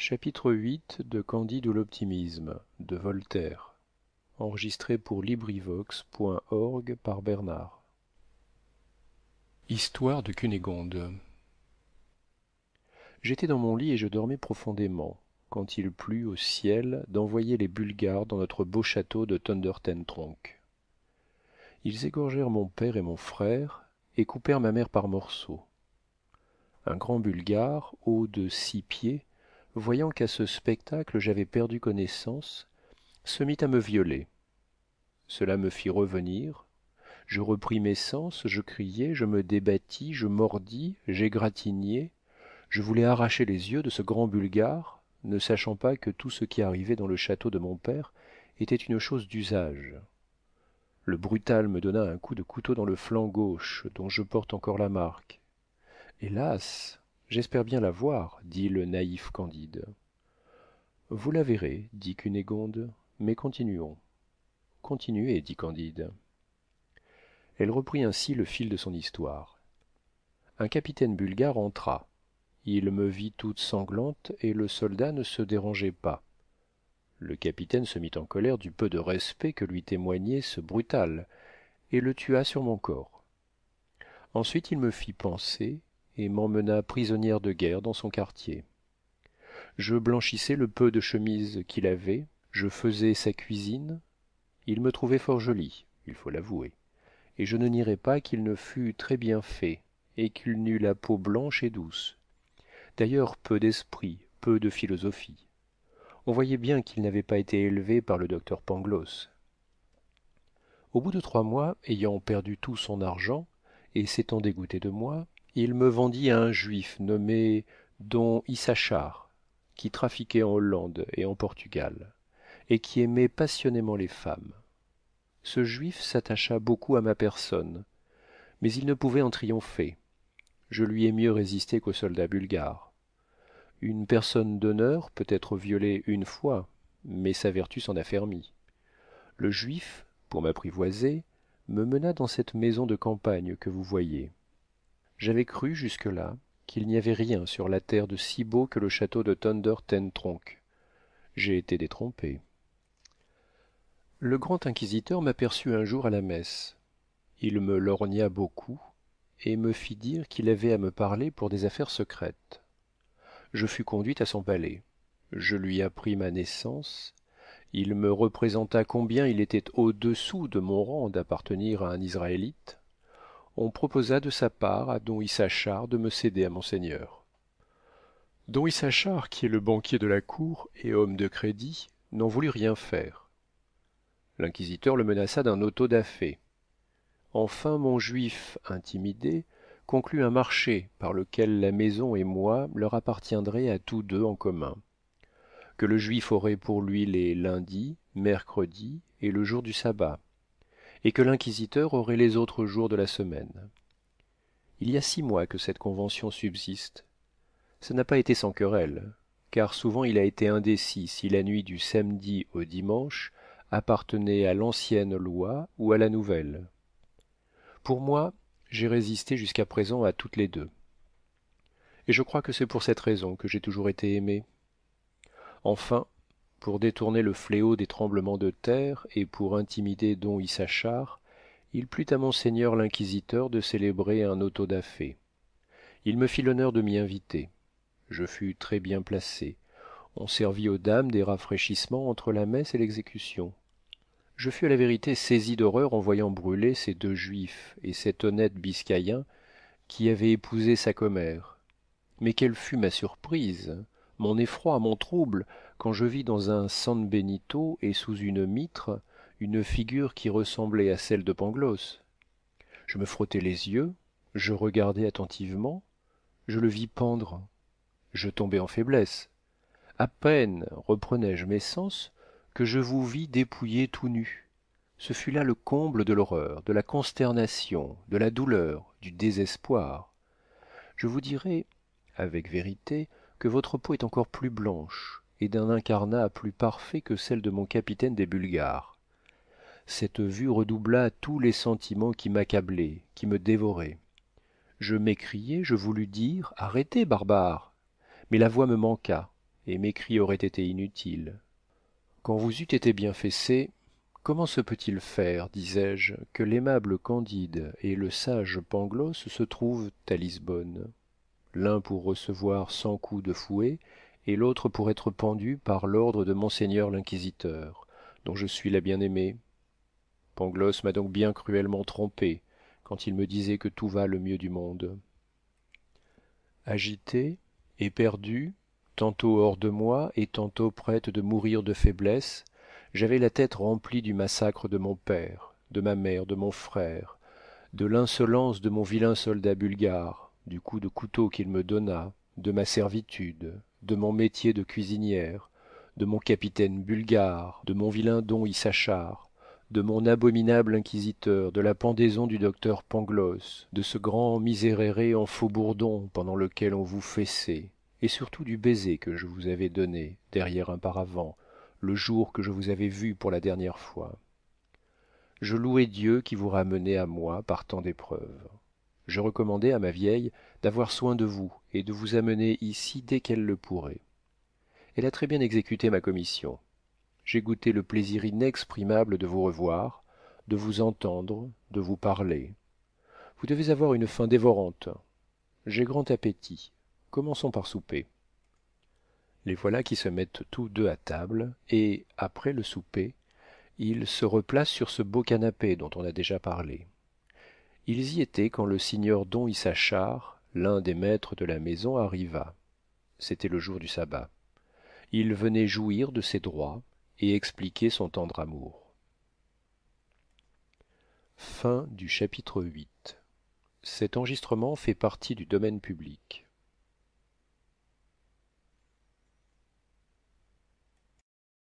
viii de voltaire histoire de cunégonde j'étais dans mon lit et je dormais profondément quand il plut au ciel d'envoyer les bulgares dans notre beau château de thunder ten ils égorgèrent mon père et mon frère et coupèrent ma mère par morceaux un grand bulgare haut de six pieds voyant qu'à ce spectacle j'avais perdu connaissance se mit à me violer cela me fit revenir je repris mes sens je criai je me débattis je mordis j'égratignai je voulais arracher les yeux de ce grand bulgare ne sachant pas que tout ce qui arrivait dans le château de mon père était une chose d'usage le brutal me donna un coup de couteau dans le flanc gauche dont je porte encore la marque hélas j'espère bien la voir dit le naïf candide vous la verrez dit cunégonde mais continuons continuez dit candide elle reprit ainsi le fil de son histoire un capitaine bulgare entra il me vit toute sanglante et le soldat ne se dérangeait pas le capitaine se mit en colère du peu de respect que lui témoignait ce brutal et le tua sur mon corps ensuite il me fit penser et m'emmena prisonnière de guerre dans son quartier je blanchissais le peu de chemises qu'il avait je faisais sa cuisine il me trouvait fort joli, il faut l'avouer et je ne nierai pas qu'il ne fût très bien fait et qu'il n'eût la peau blanche et douce d'ailleurs peu d'esprit peu de philosophie on voyait bien qu'il n'avait pas été élevé par le docteur pangloss au bout de trois mois ayant perdu tout son argent et s'étant dégoûté de moi il me vendit à un juif nommé don issachar qui trafiquait en hollande et en portugal et qui aimait passionnément les femmes ce juif s'attacha beaucoup à ma personne mais il ne pouvait en triompher je lui ai mieux résisté qu'aux soldats bulgares une personne d'honneur peut être violée une fois mais sa vertu s'en affermit le juif pour m'apprivoiser me mena dans cette maison de campagne que vous voyez j'avais cru jusque-là qu'il n'y avait rien sur la terre de si beau que le château de thunder ten j'ai été détrompé le grand inquisiteur m'aperçut un jour à la messe il me lorgna beaucoup et me fit dire qu'il avait à me parler pour des affaires secrètes je fus conduite à son palais je lui appris ma naissance il me représenta combien il était au-dessous de mon rang d'appartenir à un israélite on proposa de sa part à don issachar de me céder à monseigneur don issachar qui est le banquier de la cour et homme de crédit n'en voulut rien faire l'inquisiteur le menaça d'un auto da enfin mon juif intimidé conclut un marché par lequel la maison et moi leur appartiendraient à tous deux en commun que le juif aurait pour lui les lundis mercredis et le jour du sabbat et que l'inquisiteur aurait les autres jours de la semaine il y a six mois que cette convention subsiste ça n'a pas été sans querelle car souvent il a été indécis si la nuit du samedi au dimanche appartenait à l'ancienne loi ou à la nouvelle pour moi j'ai résisté jusqu'à présent à toutes les deux et je crois que c'est pour cette raison que j'ai toujours été aimé enfin pour détourner le fléau des tremblements de terre et pour intimider don issachar il plut à monseigneur l'inquisiteur de célébrer un auto da fé il me fit l'honneur de m'y inviter je fus très bien placé on servit aux dames des rafraîchissements entre la messe et l'exécution je fus à la vérité saisi d'horreur en voyant brûler ces deux juifs et cet honnête biscayen qui avait épousé sa commère mais quelle fut ma surprise mon effroi mon trouble quand je vis dans un Benito et sous une mitre une figure qui ressemblait à celle de pangloss je me frottai les yeux je regardai attentivement je le vis pendre je tombai en faiblesse À peine reprenais je mes sens que je vous vis dépouillé tout nu ce fut là le comble de l'horreur de la consternation de la douleur du désespoir je vous dirai avec vérité que votre peau est encore plus blanche et d'un incarnat plus parfait que celle de mon capitaine des bulgares cette vue redoubla tous les sentiments qui m'accablaient qui me dévoraient je m'écriai je voulus dire arrêtez barbare !» mais la voix me manqua et mes cris auraient été inutiles quand vous eûtes été bien fessé comment se peut-il faire disais-je que l'aimable candide et le sage pangloss se trouvent à lisbonne l'un pour recevoir cent coups de fouet et l'autre pour être pendu par l'ordre de monseigneur l'inquisiteur dont je suis la bien-aimée pangloss m'a donc bien cruellement trompé, quand il me disait que tout va le mieux du monde Agité, éperdu, tantôt hors de moi et tantôt prête de mourir de faiblesse j'avais la tête remplie du massacre de mon père de ma mère de mon frère de l'insolence de mon vilain soldat bulgare du coup de couteau qu'il me donna de ma servitude de mon métier de cuisinière de mon capitaine bulgare de mon vilain don issachar de mon abominable inquisiteur de la pendaison du docteur pangloss de ce grand miséréré en faux bourdon pendant lequel on vous fessait et surtout du baiser que je vous avais donné derrière un paravent le jour que je vous avais vu pour la dernière fois je louais dieu qui vous ramenait à moi par tant d'épreuves je recommandai à ma vieille d'avoir soin de vous et de vous amener ici dès qu'elle le pourrait elle a très-bien exécuté ma commission j'ai goûté le plaisir inexprimable de vous revoir de vous entendre de vous parler vous devez avoir une faim dévorante j'ai grand appétit commençons par souper les voilà qui se mettent tous deux à table et après le souper ils se replacent sur ce beau canapé dont on a déjà parlé ils y étaient quand le seigneur don issachar l'un des maîtres de la maison arriva c'était le jour du sabbat il venait jouir de ses droits et expliquer son tendre amour chapitre